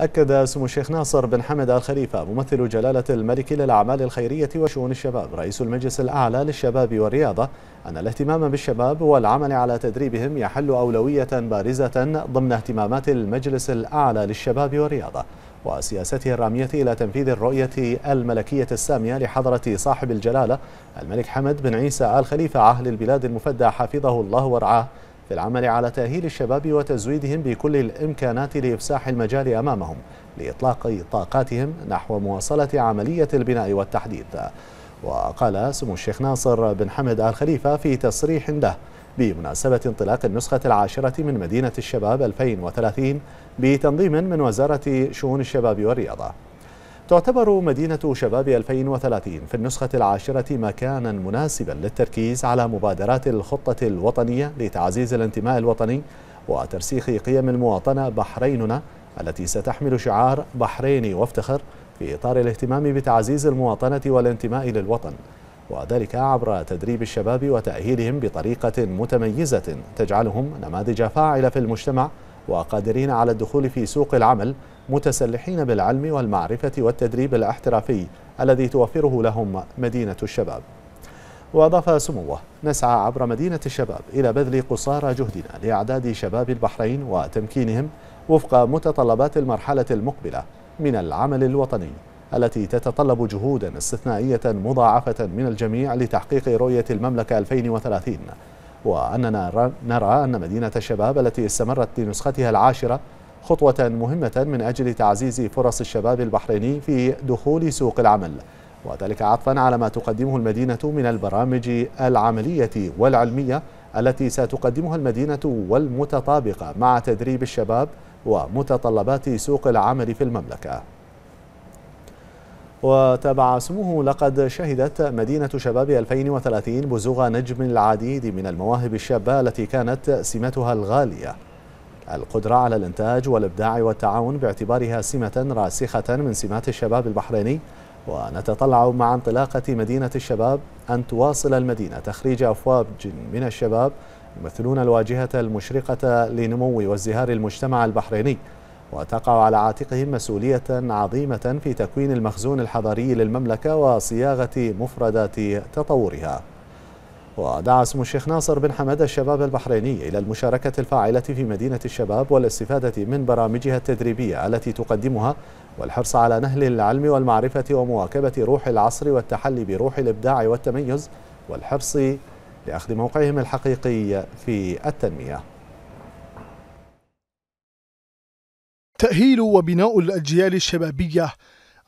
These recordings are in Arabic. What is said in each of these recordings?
أكد سمو الشيخ ناصر بن حمد آل خليفة ممثل جلالة الملك للأعمال الخيرية وشؤون الشباب رئيس المجلس الأعلى للشباب والرياضة أن الاهتمام بالشباب والعمل على تدريبهم يحل أولوية بارزة ضمن اهتمامات المجلس الأعلى للشباب والرياضة وسياسته الرامية إلى تنفيذ الرؤية الملكية السامية لحضرة صاحب الجلالة الملك حمد بن عيسى آل خليفة عهل البلاد المفدى حفظه الله ورعاه في العمل على تأهيل الشباب وتزويدهم بكل الإمكانات لإفساح المجال أمامهم لإطلاق طاقاتهم نحو مواصلة عملية البناء والتحديث وقال سمو الشيخ ناصر بن حمد آل خليفة في تصريح له بمناسبة انطلاق النسخة العاشرة من مدينة الشباب 2030 بتنظيم من وزارة شؤون الشباب والرياضة تعتبر مدينة شباب 2030 في النسخة العاشرة مكانا مناسبا للتركيز على مبادرات الخطة الوطنية لتعزيز الانتماء الوطني وترسيخ قيم المواطنة بحريننا التي ستحمل شعار بحريني وافتخر في إطار الاهتمام بتعزيز المواطنة والانتماء للوطن وذلك عبر تدريب الشباب وتأهيلهم بطريقة متميزة تجعلهم نماذج فاعلة في المجتمع وقادرين على الدخول في سوق العمل متسلحين بالعلم والمعرفة والتدريب الاحترافي الذي توفره لهم مدينة الشباب وأضاف سموه نسعى عبر مدينة الشباب إلى بذل قصارى جهدنا لإعداد شباب البحرين وتمكينهم وفق متطلبات المرحلة المقبلة من العمل الوطني التي تتطلب جهودا استثنائية مضاعفة من الجميع لتحقيق رؤية المملكة 2030 وأننا نرى أن مدينة الشباب التي استمرت لنسختها العاشرة خطوة مهمة من أجل تعزيز فرص الشباب البحريني في دخول سوق العمل وذلك عطفا على ما تقدمه المدينة من البرامج العملية والعلمية التي ستقدمها المدينة والمتطابقة مع تدريب الشباب ومتطلبات سوق العمل في المملكة وتابع سموه لقد شهدت مدينة شباب 2030 بزوغ نجم العديد من المواهب الشابة التي كانت سمتها الغالية القدرة على الإنتاج والإبداع والتعاون باعتبارها سمة راسخة من سمات الشباب البحريني ونتطلع مع انطلاقة مدينة الشباب أن تواصل المدينة تخريج أفواج من الشباب يمثلون الواجهة المشرقة لنمو وازدهار المجتمع البحريني وتقع على عاتقهم مسؤولية عظيمة في تكوين المخزون الحضاري للمملكة وصياغة مفردات تطورها ودعا اسم الشيخ ناصر بن حمد الشباب البحريني إلى المشاركة الفاعلة في مدينة الشباب والاستفادة من برامجها التدريبية التي تقدمها والحرص على نهل العلم والمعرفة ومواكبة روح العصر والتحلي بروح الإبداع والتميز والحرص لأخذ موقعهم الحقيقي في التنمية تأهيل وبناء الأجيال الشبابية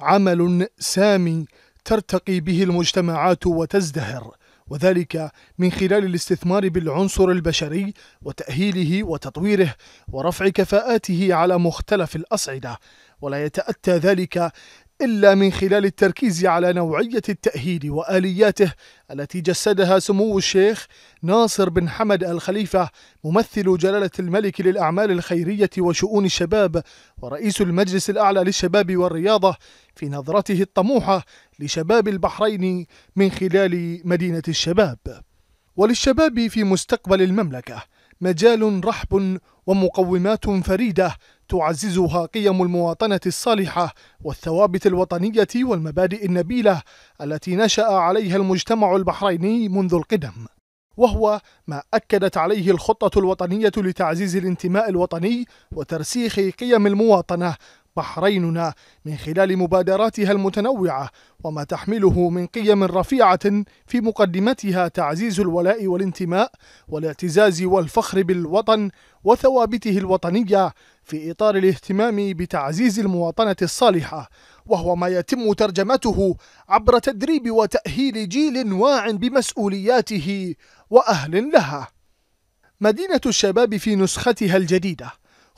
عمل سامي ترتقي به المجتمعات وتزدهر وذلك من خلال الاستثمار بالعنصر البشري وتأهيله وتطويره ورفع كفاءاته على مختلف الأصعدة ولا يتأتى ذلك إلا من خلال التركيز على نوعية التأهيل وآلياته التي جسدها سمو الشيخ ناصر بن حمد الخليفة ممثل جلالة الملك للأعمال الخيرية وشؤون الشباب ورئيس المجلس الأعلى للشباب والرياضة في نظرته الطموحة لشباب البحرين من خلال مدينة الشباب وللشباب في مستقبل المملكة مجال رحب ومقومات فريدة تعززها قيم المواطنة الصالحة والثوابت الوطنية والمبادئ النبيلة التي نشأ عليها المجتمع البحريني منذ القدم وهو ما أكدت عليه الخطة الوطنية لتعزيز الانتماء الوطني وترسيخ قيم المواطنة بحريننا من خلال مبادراتها المتنوعة وما تحمله من قيم رفيعة في مقدمتها تعزيز الولاء والانتماء والاعتزاز والفخر بالوطن وثوابته الوطنية في إطار الاهتمام بتعزيز المواطنة الصالحة وهو ما يتم ترجمته عبر تدريب وتأهيل جيل واع بمسؤولياته وأهل لها مدينة الشباب في نسختها الجديدة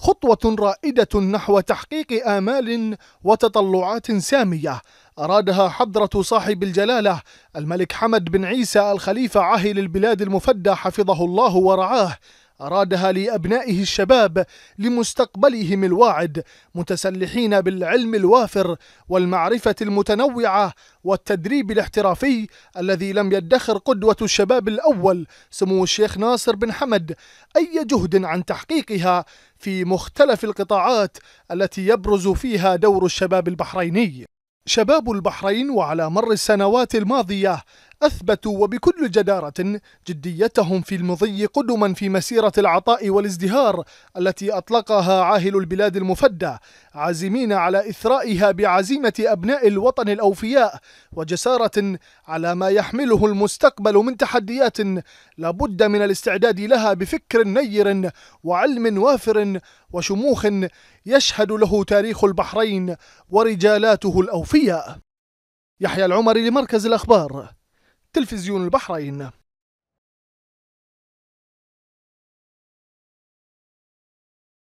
خطوة رائدة نحو تحقيق آمال وتطلعات سامية أرادها حضرة صاحب الجلالة الملك حمد بن عيسى الخليفة عاهل البلاد المفدى حفظه الله ورعاه أرادها لأبنائه الشباب لمستقبلهم الواعد متسلحين بالعلم الوافر والمعرفة المتنوعة والتدريب الاحترافي الذي لم يدخر قدوة الشباب الأول سمو الشيخ ناصر بن حمد أي جهد عن تحقيقها في مختلف القطاعات التي يبرز فيها دور الشباب البحريني شباب البحرين وعلى مر السنوات الماضية أثبتوا وبكل جدارة جديتهم في المضي قدما في مسيرة العطاء والازدهار التي أطلقها عاهل البلاد المفدى عازمين على إثرائها بعزيمة أبناء الوطن الأوفياء وجسارة على ما يحمله المستقبل من تحديات لابد من الاستعداد لها بفكر نير وعلم وافر وشموخ يشهد له تاريخ البحرين ورجالاته الأوفياء يحيى العمري لمركز الأخبار تلفزيون البحرين